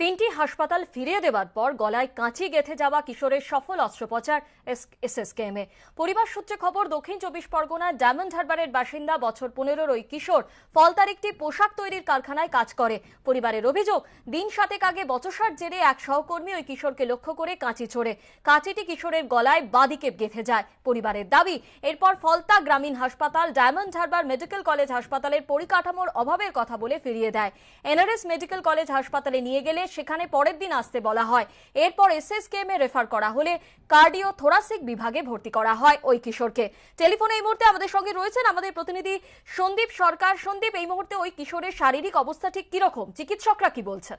তিনটি হাসপাতাল ফিরিয়ে দেওয়ার পর গলায় কাঁচি গেথে যাওয়া কিশোরের সফল অস্ত্রোপচার এসএসকেএমে পরিবার সূত্রে খবর দক্ষিণ চব্বিশ পরগনার ডায়মন্ড হারবারের বাসিন্দা বছর পনেরোর ওই কিশোর ফলতার একটি পোশাক তৈরির কারখানায় কাজ করে পরিবারের অভিযোগ দিন সাতেক আগে বচসার জেরে এক সহকর্মী ওই কিশোরকে লক্ষ্য করে কাঁচি ছোড়ে কাঁচিটি কিশোরের গলায় বাদিকে গেঁথে যায় পরিবারের দাবি এরপর ফলতা গ্রামীণ হাসপাতাল ডায়মন্ড হারবার মেডিকেল কলেজ হাসপাতালের পরিকাঠামোর অভাবের কথা বলে ফিরিয়ে দেয় এনআরএস মেডিকেল কলেজ হাসপাতালে নিয়ে গেলে সেখানে পরের দিন আসতে বলা হয় এরপর এসএসকেএম এ রেফার করা হলে কার্ডিও থোরাসিক বিভাগে ভর্তি করা হয় ওই কিশোরকে টেলিফোনে এই মুহূর্তে আমাদের সঙ্গে রয়েছেন আমাদের প্রতিনিধি সন্দীপ সরকার সন্দীপ এই মুহূর্তে ওই কিশোরের শারীরিক অবস্থা ঠিক কিরকম চিকিৎসকরা কি বলছেন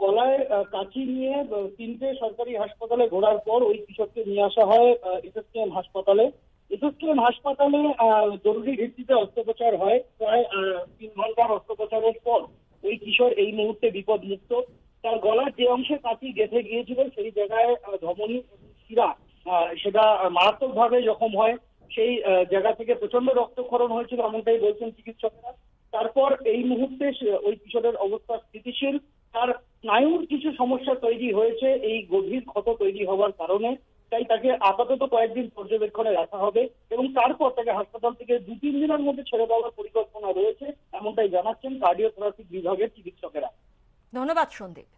গলায় কাঁচি নিয়ে তিনটে সরকারি হাসপাতালে ঘোরার পর ওই কিশোরকে নিয়ে আসা হয় এসএসকেএম হাসপাতালে এসএসকেএম হাসপাতালে জরুরি ভিত্তিতে অস্ত্রোপচার হয় প্রায় তিন ঘন্টার বছর এই মুহূর্তে বিপদ মুক্ত তার গলার যে অংশে কাটি গেঁথে গিয়েছিল সেই জায়গায় ধমনী শিরা সেটা মারাত্মক ভাবে জখম হয় সেই জায়গা থেকে প্রচন্ড রক্তক্ষরণ হয়েছিল এমনটাই বলছেন চিকিৎসকরা তারপর এই মুহূর্তে ওই কিশোরের অবস্থা স্থিতিশীল তার স্নায়ুর কিছু সমস্যা তৈরি হয়েছে এই গভীর ক্ষত তৈরি হওয়ার কারণে তাই তাকে আপাতত কয়েকদিন পর্যবেক্ষণে রাখা হবে এবং তারপর তাকে হাসপাতাল থেকে দু তিন দিনের মধ্যে ছেড়ে দেওয়ার পরিকল্পনা রয়েছে এমনটাই জানাচ্ছেন কার্ডিওথোরাসিক বিভাগের চিকিৎসকেরা ধন্যবাদ সন্দীপ